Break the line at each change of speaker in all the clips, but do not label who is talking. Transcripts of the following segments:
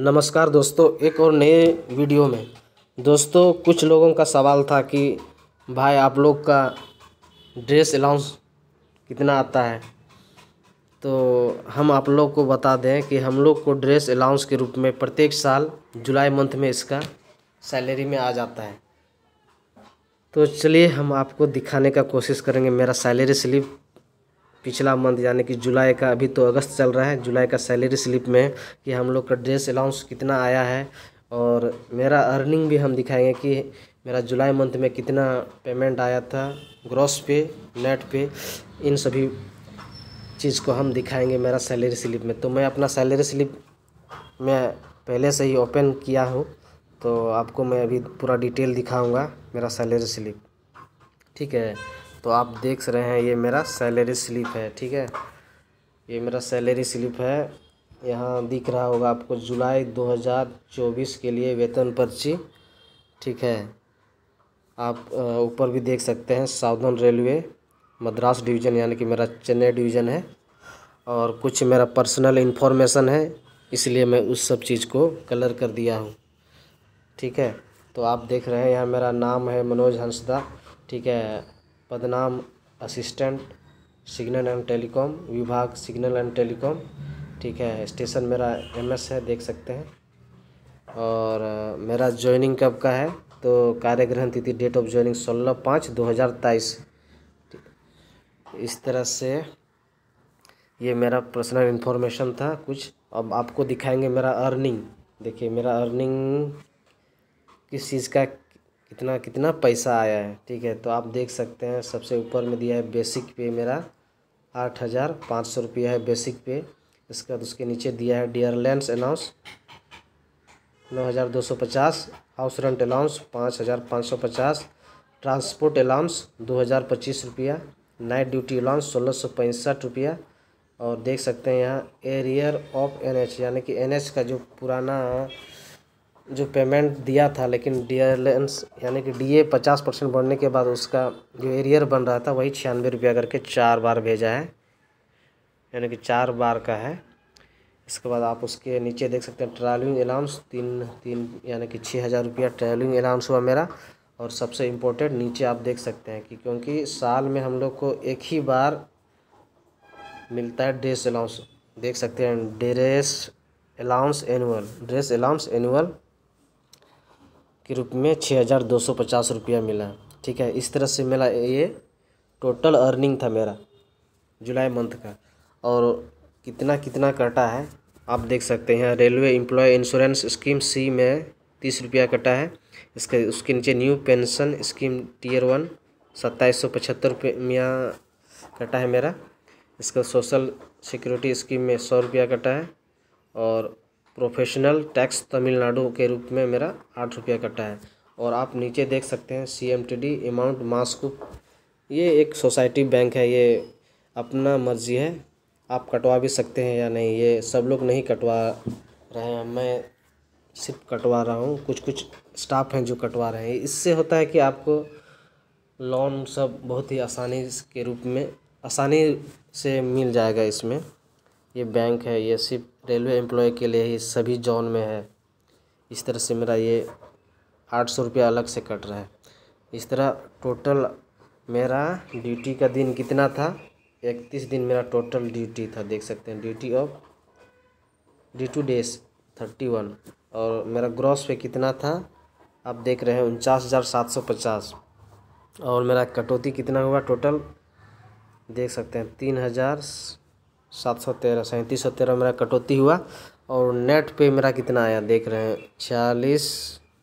नमस्कार दोस्तों एक और नए वीडियो में दोस्तों कुछ लोगों का सवाल था कि भाई आप लोग का ड्रेस अलाउंस कितना आता है तो हम आप लोग को बता दें कि हम लोग को ड्रेस अलाउंस के रूप में प्रत्येक साल जुलाई मंथ में इसका सैलरी में आ जाता है तो चलिए हम आपको दिखाने का कोशिश करेंगे मेरा सैलरी स्लिप पिछला मंथ यानी कि जुलाई का अभी तो अगस्त चल रहा है जुलाई का सैलरी स्लिप में कि हम लोग का ड्रेस अलाउंस कितना आया है और मेरा अर्निंग भी हम दिखाएंगे कि मेरा जुलाई मंथ में कितना पेमेंट आया था ग्रॉस पे नेट पे इन सभी चीज़ को हम दिखाएंगे मेरा सैलरी स्लिप में तो मैं अपना सैलरी स्लिप मैं पहले से ही ओपन किया हूँ तो आपको मैं अभी पूरा डिटेल दिखाऊँगा मेरा सैलरी स्लिप ठीक है तो आप देख रहे हैं ये मेरा सैलरी स्लिप है ठीक है ये मेरा सैलरी स्लिप है यहाँ दिख रहा होगा आपको जुलाई 2024 के लिए वेतन पर्ची ठीक है आप ऊपर भी देख सकते हैं साउदर्न रेलवे मद्रास डिवीज़न यानी कि मेरा चेन्नई डिवीज़न है और कुछ मेरा पर्सनल इन्फॉर्मेशन है इसलिए मैं उस सब चीज़ को कलर कर दिया हूँ ठीक है तो आप देख रहे हैं यहाँ मेरा नाम है मनोज हंसदा ठीक है पदनाम असिस्टेंट सिग्नल एंड टेलीकॉम विभाग सिग्नल एंड टेलीकॉम ठीक है स्टेशन मेरा एमएस है देख सकते हैं और मेरा ज्वाइनिंग कब का है तो कार्यग्रहण तिथि डेट ऑफ ज्वाइनिंग सोलह पाँच दो हज़ार तेईस इस तरह से ये मेरा पर्सनल इन्फॉर्मेशन था कुछ अब आपको दिखाएंगे मेरा अर्निंग देखिए मेरा अर्निंग किस चीज़ का कितना कितना पैसा आया है ठीक है तो आप देख सकते हैं सबसे ऊपर में दिया है बेसिक पे मेरा आठ हज़ार पाँच सौ रुपया है बेसिक पे इसके बाद उसके नीचे दिया है डियर लेंस अलाउंस नौ हज़ार दो सौ पचास हाउस रेंट अलाउंस पाँच हज़ार पाँच सौ पचास ट्रांसपोर्ट अलाउंस दो हज़ार पच्चीस रुपया नाइट ड्यूटी अलाउंस सोलह सौ पैंसठ रुपया और देख सकते हैं यहाँ एरियर ऑफ एन एच यानी कि एन एच का जो पुराना जो पेमेंट दिया था लेकिन डी यानी कि डी ए पचास परसेंट बढ़ने के बाद उसका जो एरियर बन रहा था वही छियानवे रुपया करके चार बार भेजा है यानी कि चार बार का है इसके बाद आप उसके नीचे देख सकते हैं ट्रैवलिंग अलाउंस तीन तीन यानी कि छः हज़ार रुपया ट्रैवलिंग अलाउंस हुआ मेरा और सबसे इम्पोर्टेंट नीचे आप देख सकते हैं कि क्योंकि साल में हम लोग को एक ही बार मिलता है ड्रेस अलाउंस देख सकते हैं dress allowance annual dress allowance annual के रूप में छः हज़ार दो सौ पचास रुपया मिला ठीक है इस तरह से मेरा ये टोटल अर्निंग था मेरा जुलाई मंथ का और कितना कितना कटा है आप देख सकते हैं railway employ insurance scheme C में तीस रुपया कटा है इसके उसके नीचे new pension scheme tier one सत्ताईस सौ पचहत्तर रुपया कटा है मेरा इसका सोशल सिक्योरिटी स्कीम में सौ रुपया कटा है और प्रोफेशनल टैक्स तमिलनाडु के रूप में मेरा आठ रुपया कटा है और आप नीचे देख सकते हैं C M T D amount मास्कुप ये एक सोसाइटी बैंक है ये अपना मर्जी है आप कटवा भी सकते हैं या नहीं ये सब लोग नहीं कटवा रहे हैं मैं सिर्फ कटवा रहा हूँ कुछ कुछ स्टाफ हैं जो कटवा रहे हैं इससे होता है कि आपको लोन सब बहुत ही आसानी के रूप में आसानी से मिल जाएगा इसमें ये बैंक है ये सिर्फ रेलवे एम्प्लॉय के लिए ही सभी जोन में है इस तरह से मेरा ये आठ सौ रुपया अलग से कट रहा है इस तरह टोटल मेरा ड्यूटी का दिन कितना था इकतीस दिन मेरा टोटल ड्यूटी था देख सकते हैं duty off D two days thirty one और मेरा ग्रॉस पे कितना था आप देख रहे हैं उनचास हज़ार सात सौ पचास और मेरा कटौती कितना हुआ टोटल देख सकते हैं तीन हज़ार सात सौ तेरह सैंतीस सौ तेरह मेरा कटौती हुआ और नेट पे मेरा कितना आया देख रहे हैं छियालीस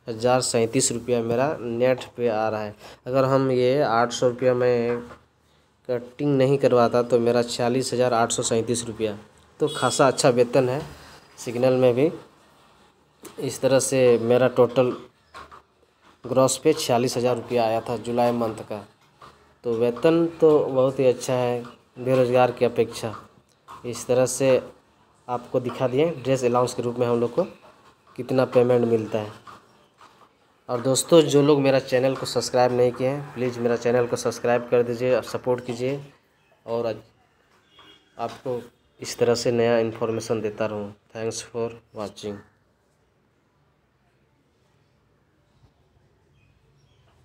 हज़ार सैंतीस रुपया मेरा नेट पे आ रहा है अगर हम ये आठ सौ रुपया में कटिंग नहीं करवाता तो मेरा छियालीस हज़ार आठ सौ सैंतीस रुपया तो खासा अच्छा वेतन है सिग्नल में भी इस तरह से मेरा टोटल ग्रॉस पे छियालीस हज़ार रुपया आया था जुलाई मंथ का तो वेतन तो बहुत ही अच्छा है बेरोज़गार की अपेक्षा इस तरह से आपको दिखा दिए ड्रेस अलाउंस के रूप में हम लोग को कितना पेमेंट मिलता है और दोस्तों जो लोग मेरा चैनल को सब्सक्राइब नहीं किए हैं प्लीज़ मेरा चैनल को सब्सक्राइब कर दीजिए और सपोर्ट कीजिए और आपको इस तरह से नया इन्फॉर्मेशन देता रहूँ थैंक्स फॉर वॉचिंग